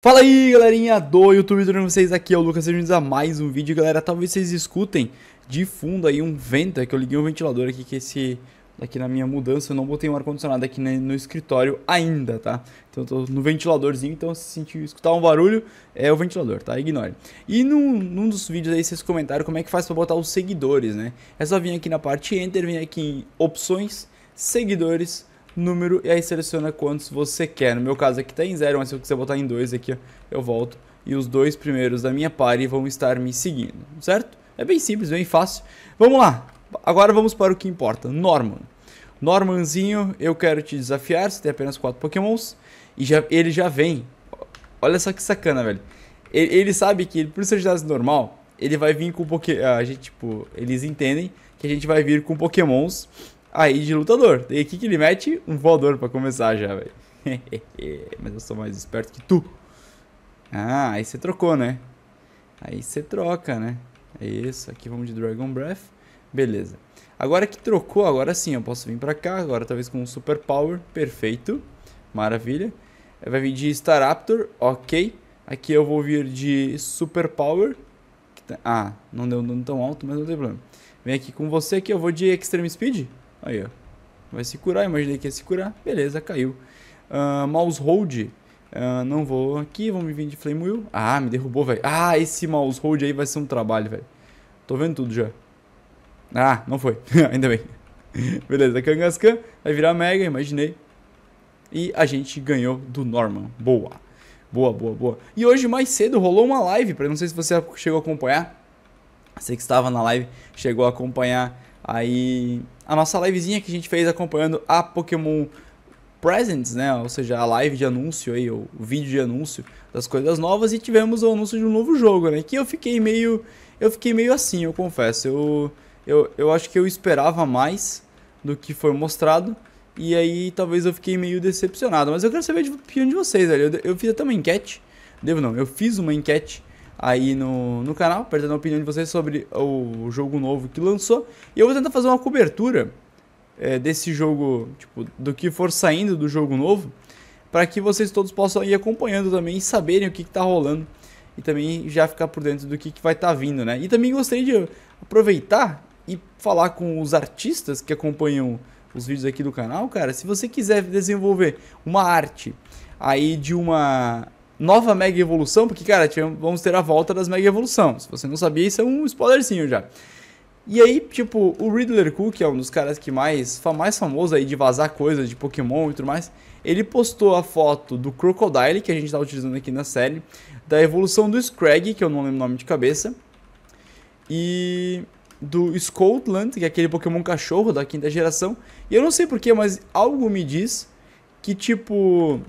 Fala aí galerinha do YouTube, tudo vocês? Aqui é o Lucas, sejam bem-vindos a mais um vídeo Galera, talvez vocês escutem de fundo aí um vento, é que eu liguei um ventilador aqui que esse aqui na minha mudança Eu não botei um ar-condicionado aqui no escritório ainda, tá? Então eu tô no ventiladorzinho, então se sentir, escutar um barulho é o ventilador, tá? Ignore E num, num dos vídeos aí vocês comentaram como é que faz pra botar os seguidores, né? É só vir aqui na parte Enter, vir aqui em Opções, Seguidores número e aí seleciona quantos você quer. No meu caso aqui está em 0, mas se eu quiser botar em 2 aqui, ó, eu volto. E os dois primeiros da minha party vão estar me seguindo, certo? É bem simples, bem fácil. Vamos lá, agora vamos para o que importa, Norman. Normanzinho, eu quero te desafiar, você tem apenas 4 pokémons. E já, ele já vem. Olha só que sacana, velho. Ele, ele sabe que, por ser ginásio normal, ele vai vir com Pokémon. Ah, a gente, tipo, eles entendem que a gente vai vir com Pokémons Aí de lutador. E aqui que ele mete um voador pra começar já, velho. Mas eu sou mais esperto que tu. Ah, aí você trocou, né? Aí você troca, né? É isso. Aqui vamos de Dragon Breath. Beleza. Agora que trocou, agora sim eu posso vir pra cá. Agora talvez com um Super Power. Perfeito. Maravilha. Vai vir de Staraptor, Ok. Aqui eu vou vir de Super Power. Ah, não deu um dano tão alto, mas não tem problema. Vem aqui com você que eu vou de Extreme Speed. Aí, ó. Vai se curar, imaginei que ia se curar. Beleza, caiu. Uh, mouse hold. Uh, não vou aqui, vamos vir de Flame Wheel. Ah, me derrubou, velho. Ah, esse mouse hold aí vai ser um trabalho, velho. Tô vendo tudo já. Ah, não foi. Ainda bem. Beleza, Kangaskhan vai virar Mega, imaginei. E a gente ganhou do Norman. Boa. Boa, boa, boa. E hoje mais cedo rolou uma live, para não sei se você chegou a acompanhar. Você que estava na live chegou a acompanhar Aí a nossa livezinha que a gente fez acompanhando a Pokémon Presents, né? Ou seja, a live de anúncio aí, o vídeo de anúncio das coisas novas e tivemos o anúncio de um novo jogo, né? Que eu fiquei meio eu fiquei meio assim, eu confesso. Eu eu, eu acho que eu esperava mais do que foi mostrado. E aí talvez eu fiquei meio decepcionado. Mas eu quero saber de opinião de vocês, velho. Eu, eu fiz até uma enquete. Devo não, eu fiz uma enquete aí no, no canal, perdendo a opinião de vocês sobre o jogo novo que lançou. E eu vou tentar fazer uma cobertura é, desse jogo, tipo, do que for saindo do jogo novo, para que vocês todos possam ir acompanhando também e saberem o que está rolando e também já ficar por dentro do que, que vai estar tá vindo, né? E também gostaria de aproveitar e falar com os artistas que acompanham os vídeos aqui do canal, cara. Se você quiser desenvolver uma arte aí de uma nova mega evolução, porque, cara, tivemos, vamos ter a volta das mega evoluções. Se você não sabia, isso é um spoilerzinho já. E aí, tipo, o Riddler Cook, que é um dos caras que mais, mais famoso aí de vazar coisas de Pokémon e tudo mais, ele postou a foto do Crocodile, que a gente tá utilizando aqui na série, da evolução do Scrag, que eu não lembro o nome de cabeça, e do Scotland, que é aquele Pokémon cachorro da quinta geração. E eu não sei porquê, mas algo me diz que, tipo,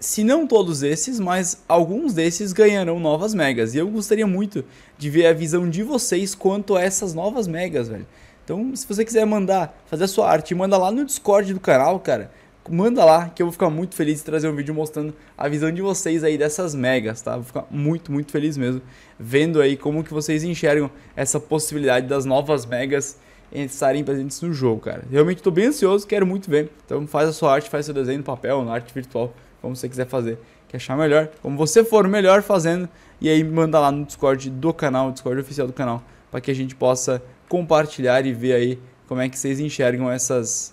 se não todos esses, mas alguns desses ganharão novas megas. E eu gostaria muito de ver a visão de vocês quanto a essas novas megas, velho. Então, se você quiser mandar, fazer a sua arte, manda lá no Discord do canal, cara. Manda lá que eu vou ficar muito feliz de trazer um vídeo mostrando a visão de vocês aí dessas megas, tá? Vou ficar muito, muito feliz mesmo vendo aí como que vocês enxergam essa possibilidade das novas megas estarem presentes no jogo, cara. Realmente estou bem ansioso, quero muito ver. Então faz a sua arte, faz seu desenho no papel, na arte virtual, como você quiser fazer, que achar melhor, como você for melhor fazendo, e aí manda lá no Discord do canal, Discord oficial do canal, para que a gente possa compartilhar e ver aí como é que vocês enxergam essas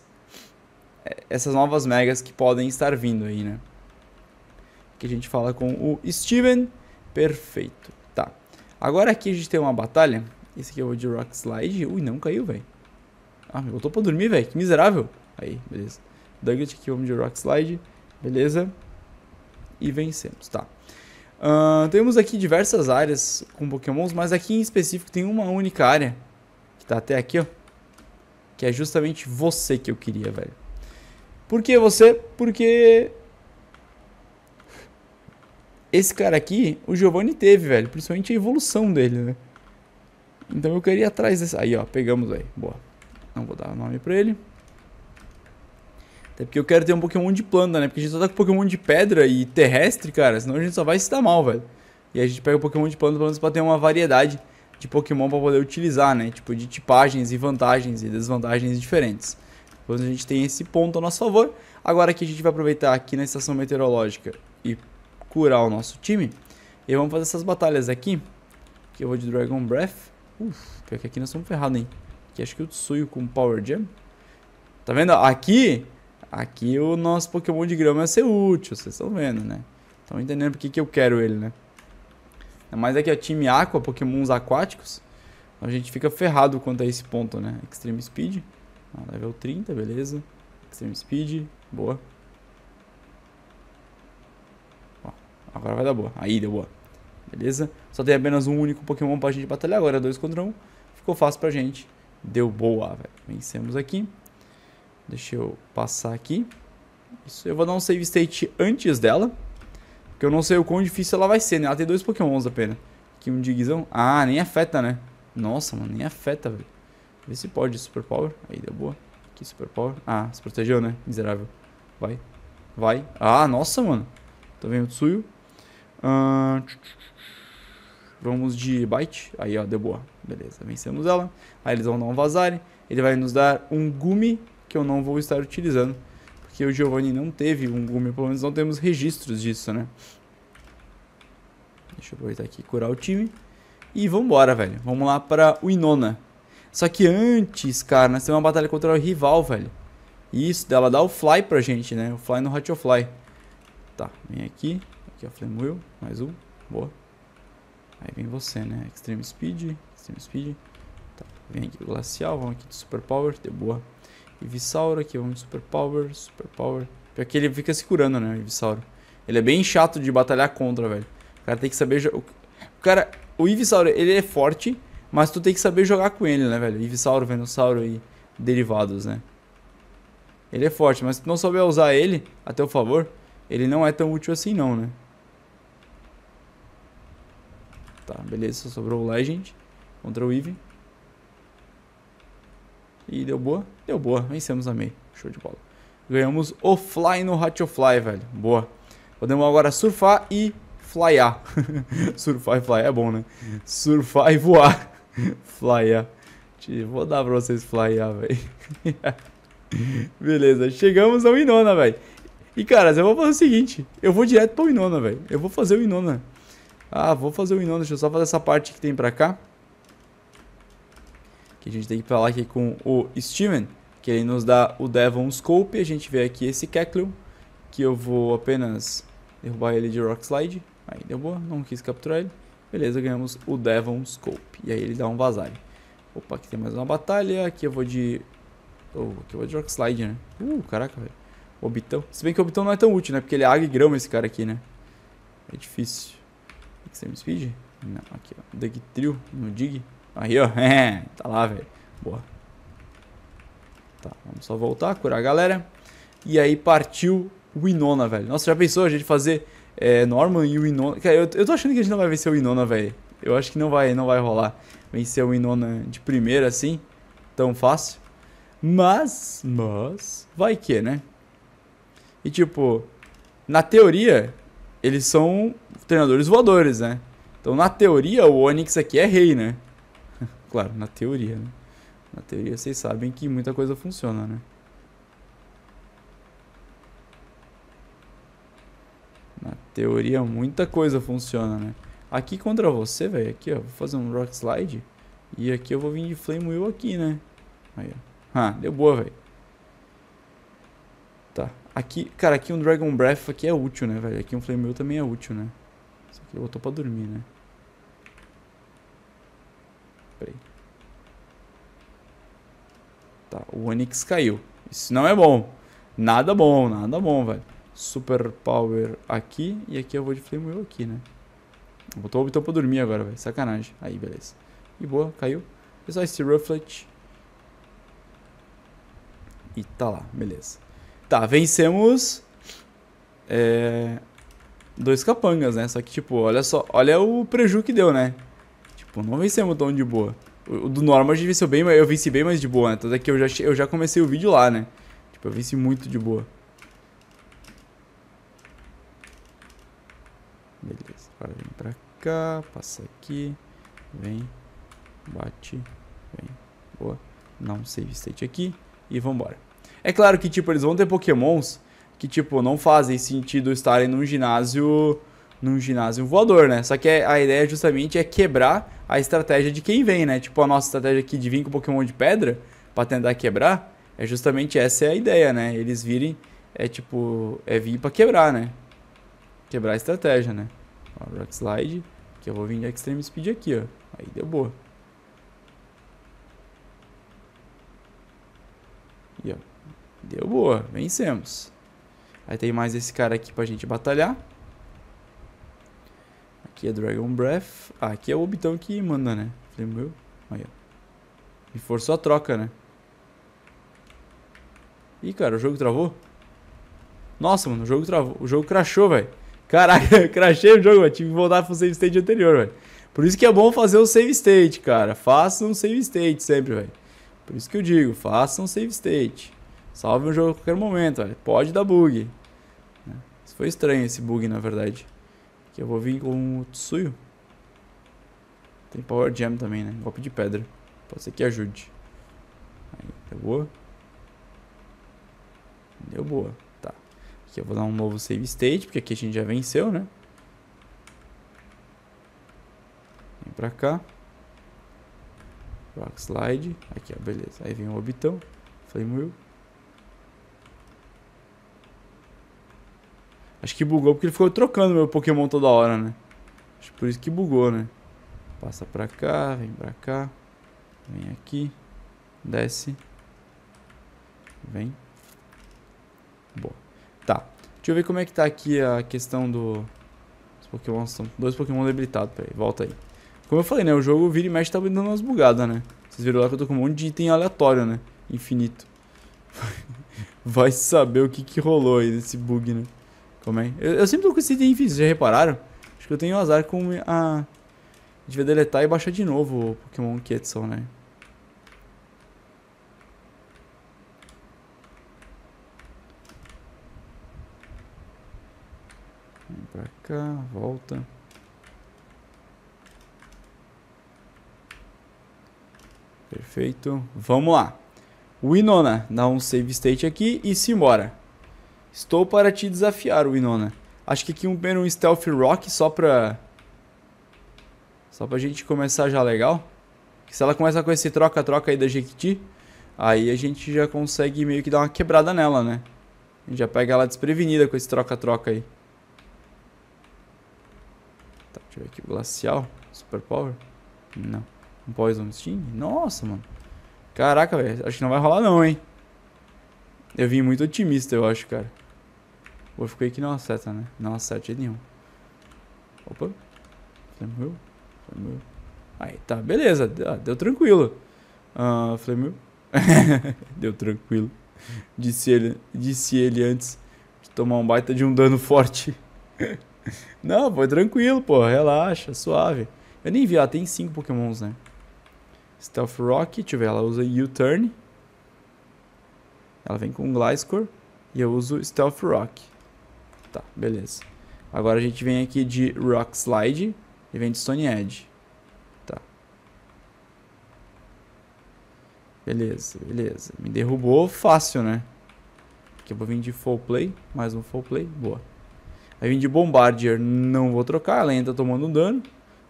é, essas novas megas que podem estar vindo aí, né? Que a gente fala com o Steven. Perfeito. Tá. Agora aqui a gente tem uma batalha. Esse aqui é o de Rock Slide. Ui, não caiu, velho. Ah, me botou pra dormir, velho. Que miserável. Aí, beleza. Dugget aqui, vamos de Rock Slide. Beleza? E vencemos, tá. Uh, temos aqui diversas áreas com pokémons, mas aqui em específico tem uma única área, que tá até aqui, ó. Que é justamente você que eu queria, velho. Por que você? Porque... Esse cara aqui, o Giovanni teve, velho. Principalmente a evolução dele, né? Então eu queria ir atrás desse... Aí, ó, pegamos aí. Boa. Não vou dar nome pra ele. Até porque eu quero ter um Pokémon de planta, né? Porque a gente só tá com Pokémon de pedra e terrestre, cara. Senão a gente só vai se dar mal, velho. E a gente pega o Pokémon de planta pelo menos pra ter uma variedade de Pokémon pra poder utilizar, né? Tipo, de tipagens e vantagens e desvantagens diferentes. Então a gente tem esse ponto a nosso favor. Agora que a gente vai aproveitar aqui na estação meteorológica e curar o nosso time. E vamos fazer essas batalhas aqui. Que eu vou de Dragon Breath. Uf, pior que aqui nós estamos ferrados, hein? Aqui acho que eu suio com Power Jam. Tá vendo? Aqui Aqui o nosso Pokémon de grama ia é ser útil, vocês estão vendo, né? Estão entendendo por que, que eu quero ele, né? Mas aqui é time Aqua, Pokémons aquáticos. A gente fica ferrado quanto a esse ponto, né? Extreme Speed. Ah, level 30, beleza. Extreme Speed, boa. Ó, agora vai dar boa. Aí, deu boa. Beleza? Só tem apenas um único Pokémon pra gente batalhar agora. Dois contra um. Ficou fácil pra gente. Deu boa, velho. Vencemos aqui. Deixa eu passar aqui. Isso, eu vou dar um save state antes dela. Porque eu não sei o quão difícil ela vai ser, né? Ela tem dois pokémons apenas. Aqui um digzão. Ah, nem afeta, né? Nossa, mano, nem afeta, velho. Vê se pode, super power. Aí, deu boa. Aqui, super power. Ah, se protegeu, né? Miserável. Vai. Vai. Ah, nossa, mano. Tá vendo o Tsuyu? Vamos de Bite. Aí, ó, deu boa. Beleza, vencemos ela. Aí eles vão dar um Vazare. Ele vai nos dar um Gumi que eu não vou estar utilizando, porque o Giovanni não teve um gume, pelo menos não temos registros disso, né? Deixa eu aproveitar aqui curar o time. E vambora, velho. Vamos lá para o Inona. Só que antes, cara, nós temos uma batalha contra o rival, velho. Isso, dela dá o fly pra gente, né? O fly no hot of fly. Tá, vem aqui. Aqui, a Flame Mais um. Boa. Aí vem você, né? Extreme Speed. Extreme Speed. Tá, vem aqui o Glacial. Vamos aqui de Super Power. De boa. Ivisauro aqui, vamos super power, super power, Pior que ele fica se curando, né, Ivisauro. Ele é bem chato de batalhar contra, velho. O cara tem que saber... O cara... O Ivisauro, ele é forte, mas tu tem que saber jogar com ele, né, velho? Ivisauro, Venossauro e derivados, né? Ele é forte, mas se tu não souber usar ele a teu favor, ele não é tão útil assim não, né? Tá, beleza, só sobrou o Legend contra o Eve. E deu boa? Deu boa. Vencemos a MEI. Show de bola. Ganhamos o fly no hot fly velho. Boa. Podemos agora surfar e flyar. surfar e flyar é bom, né? Surfar e voar. flyar. Vou dar pra vocês flyar, velho. Beleza, chegamos ao Inona, velho. E, caras, eu vou fazer o seguinte. Eu vou direto pro Inona, velho. Eu vou fazer o Inona. Ah, vou fazer o Inona. Deixa eu só fazer essa parte que tem pra cá que a gente tem que falar aqui com o Steven, que ele nos dá o Devon Scope. A gente vê aqui esse Keklum que eu vou apenas derrubar ele de Rock Slide. Aí, deu boa, não quis capturar ele. Beleza, ganhamos o Devon Scope. E aí ele dá um vazare. Opa, aqui tem mais uma batalha. Aqui eu vou de... Oh, aqui eu vou de Rock Slide, né? Uh, caraca, velho. Obitão. Se bem que o Obitão não é tão útil, né? Porque ele é água e grama esse cara aqui, né? É difícil. Extreme Speed? Não, aqui, ó. Dig Trio no Dig. Aí, ó. É, tá lá, velho. Boa. Tá, vamos só voltar, curar a galera. E aí partiu o Winona, velho. Nossa, já pensou a gente fazer é, Norman e Winona? Cara, eu, eu tô achando que a gente não vai vencer o Winona, velho. Eu acho que não vai, não vai rolar vencer o Winona de primeira assim, tão fácil. Mas, mas, vai que, né? E tipo, na teoria, eles são treinadores voadores, né? Então, na teoria, o Onix aqui é rei, né? Claro, na teoria, né? Na teoria vocês sabem que muita coisa funciona, né? Na teoria muita coisa funciona, né? Aqui contra você, velho, aqui, ó, vou fazer um Rock Slide. E aqui eu vou vir de Flame Wheel aqui, né? Aí, ó. Ah, deu boa, velho. Tá. Aqui, cara, aqui um Dragon Breath aqui é útil, né, velho? Aqui um Flame Wheel também é útil, né? Só que eu botou pra dormir, né? Peraí. Tá, o Onix caiu. Isso não é bom. Nada bom, nada bom, velho. Super Power aqui. E aqui eu vou de Flame Wheel aqui, né? Botou o Obitão pra dormir agora, velho. Sacanagem. Aí, beleza. E boa, caiu. pessoal esse Rufflet. E tá lá, beleza. Tá, vencemos... É... Dois capangas, né? Só que, tipo, olha só. Olha o preju que deu, né? Tipo, não o tão de boa. O do normal a gente venceu bem, eu venci bem mais de boa, né? Tanto é que eu já, eu já comecei o vídeo lá, né? Tipo, eu venci muito de boa. Beleza, agora vem pra cá, passa aqui, vem, bate, vem, boa. Não save state aqui e vambora. É claro que, tipo, eles vão ter pokémons que, tipo, não fazem sentido estarem num ginásio, num ginásio voador, né? Só que a ideia justamente é quebrar a estratégia de quem vem, né? Tipo, a nossa estratégia aqui de vir com Pokémon de pedra para tentar quebrar, é justamente essa é a ideia, né? Eles virem, é tipo, é vir para quebrar, né? Quebrar a estratégia, né? Ó, rock Slide, que eu vou vir de Extreme Speed aqui, ó. Aí deu boa. E ó, deu boa, vencemos. Aí tem mais esse cara aqui pra gente batalhar. Aqui é Dragon Breath. Ah, aqui é o Obitão que manda, né? Falei, meu. Aí, ó. E forçou a troca, né? Ih, cara, o jogo travou? Nossa, mano, o jogo travou. O jogo crashou, velho. Caraca, eu crashei o jogo, velho. Tive que voltar pro save state anterior, velho. Por isso que é bom fazer o save state, cara. Faça um save state sempre, velho. Por isso que eu digo, faça um save state. Salve o jogo a qualquer momento, velho. Pode dar bug. Né? Isso foi estranho esse bug, na verdade. Que eu vou vir com o Tsuyu. Tem Power Jam também, né? Golpe de pedra. Pode ser que ajude. Aí, deu boa. Deu boa. Tá. Aqui eu vou dar um novo save state, porque aqui a gente já venceu, né? Vem pra cá. Rock Slide. Aqui, ó, beleza. Aí vem o Obitão. Flame Wheel. Acho que bugou porque ele ficou trocando meu Pokémon toda hora, né? Acho por isso que bugou, né? Passa pra cá, vem pra cá. Vem aqui. Desce. Vem. Boa. Tá. Deixa eu ver como é que tá aqui a questão do... Os Pokémon são... Dois Pokémon debilitados. Peraí, volta aí. Como eu falei, né? O jogo vira e mexe tá me dando umas bugadas, né? Vocês viram lá que eu tô com um monte de item aleatório, né? Infinito. Vai saber o que que rolou aí nesse bug, né? Também. Eu, eu sempre tô com esse item infinito, já repararam? Acho que eu tenho azar com a... A gente vai deletar e baixar de novo o Pokémon Quetzal, né? Vem pra cá, volta. Perfeito. Vamos lá. Winona, dá um save state aqui e simbora. Estou para te desafiar, Winona. Acho que aqui um, um stealth rock só pra... Só pra gente começar já legal. Porque se ela começar com esse troca-troca aí da Jequiti, aí a gente já consegue meio que dar uma quebrada nela, né? A gente já pega ela desprevenida com esse troca-troca aí. Tá, deixa eu ver aqui. Glacial. Super Power, Não. Um Poison Sting? Nossa, mano. Caraca, velho. Acho que não vai rolar não, hein? Eu vim muito otimista, eu acho, cara. O Earthquake não acerta, né? Não acerta nenhum. Opa. Você morreu? Você morreu? Aí, tá. Beleza. Deu ah, tranquilo. Uh, ah, Flamil. Deu tranquilo. Disse ele, disse ele antes de tomar um baita de um dano forte. Não, foi tranquilo, pô. Relaxa, suave. Eu nem vi, ela tem 5 pokémons, né? Stealth Rock, deixa eu ver, ela usa U-Turn. Ela vem com Gliscor e eu uso Stealth Rock. Tá, beleza. Agora a gente vem aqui de Rock Slide e vem de Stone Edge. Tá. Beleza, beleza. Me derrubou fácil, né? Aqui eu vou vir de Full Play, mais um Full Play, boa. Aí vim de Bombardier, não vou trocar, ela ainda tá tomando um dano.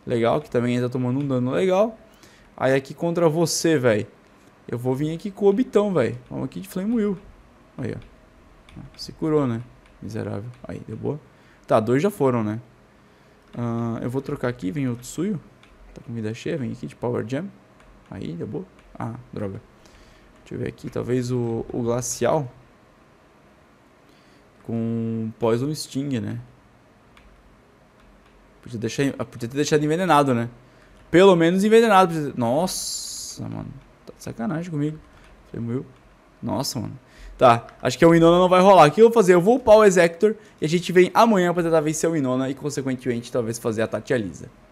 Legal, que também ainda tá tomando um dano legal. Aí aqui contra você, velho. Eu vou vir aqui com o Obitão, velho. Vamos aqui de Flame Will. Aí, ó. Se curou, né? Miserável. Aí, deu boa. Tá, dois já foram, né? Uh, eu vou trocar aqui, vem o Tsuyu. Tá com vida cheia, vem aqui de Power Jam. Aí, deu boa. Ah, droga. Deixa eu ver aqui, talvez o, o Glacial. Com Poison Sting, né? Podia, deixar, ah, podia ter deixado envenenado, né? Pelo menos envenenado. Nossa, mano. Tá de sacanagem comigo. Você Nossa, mano. Tá, acho que é o Winona não vai rolar. O que eu vou fazer? Eu vou upar o Exector e a gente vem amanhã pra tentar vencer o Winona e, consequentemente, talvez fazer a Tatia Lisa.